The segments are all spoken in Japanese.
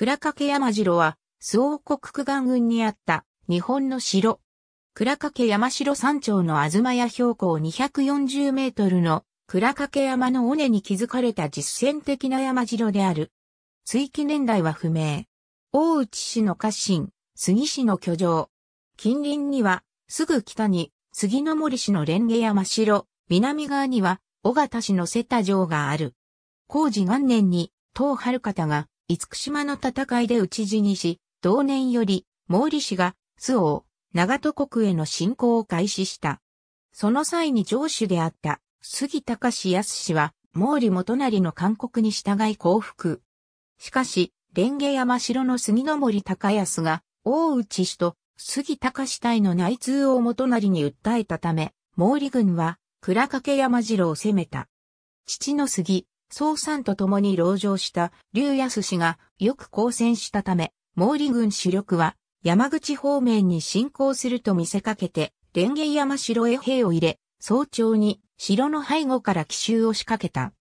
倉掛山城は、諏王国区岸郡にあった日本の城。倉掛山城山頂の東屋標高240メートルの倉掛山の尾根に築かれた実践的な山城である。追記年代は不明。大内市の家臣、杉市の居城。近隣には、すぐ北に、杉の森市の蓮華山城、南側には、尾形市の瀬田城がある。工事元年に、東春方が、厳島の戦いで討ち死にし、同年より、毛利氏が、周王、長戸国への侵攻を開始した。その際に城主であった、杉高氏康氏は、毛利元就の勧告に従い降伏。しかし、蓮華山城の杉の森高安が、大内氏と杉高氏隊の内通を元就に訴えたため、毛利軍は、倉掛山城を攻めた。父の杉、総参と共に籠城した劉康氏がよく交戦したため、毛利軍主力は山口方面に進行すると見せかけて、蓮華山城へ兵を入れ、早朝に城の背後から奇襲を仕掛けた。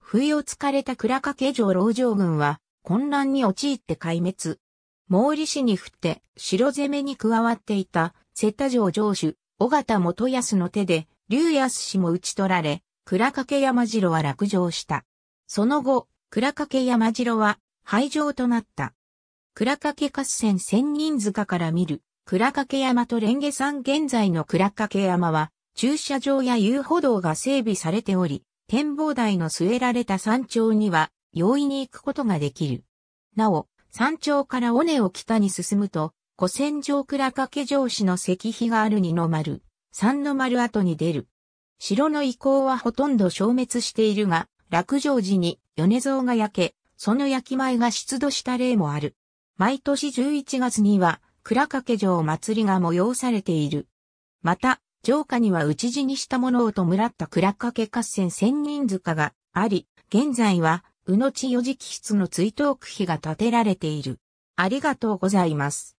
不意をつかれた倉掛城籠城軍は混乱に陥って壊滅。毛利氏に振って城攻めに加わっていた瀬田城城主、尾形元康の手で、劉康氏も討ち取られ、倉掛山城は落城した。その後、倉掛山城は廃城となった。倉掛合戦千人塚から見る倉掛山と蓮華山現在の倉掛山は駐車場や遊歩道が整備されており、展望台の据えられた山頂には容易に行くことができる。なお、山頂から尾根を北に進むと、古戦場倉掛城市の石碑がある二の丸、三の丸跡に出る。城の遺構はほとんど消滅しているが、落城時に米蔵が焼け、その焼き前が出土した例もある。毎年11月には、倉掛城祭りが催されている。また、城下には討ち死にしたものを弔った倉掛合戦千人塚があり、現在は、宇野地四直筆の追悼区碑が建てられている。ありがとうございます。